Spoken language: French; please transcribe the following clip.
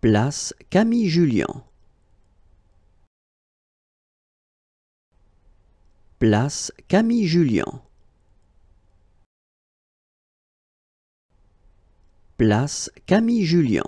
Place Camille Julien. Place Camille Julien. Place Camille Julien.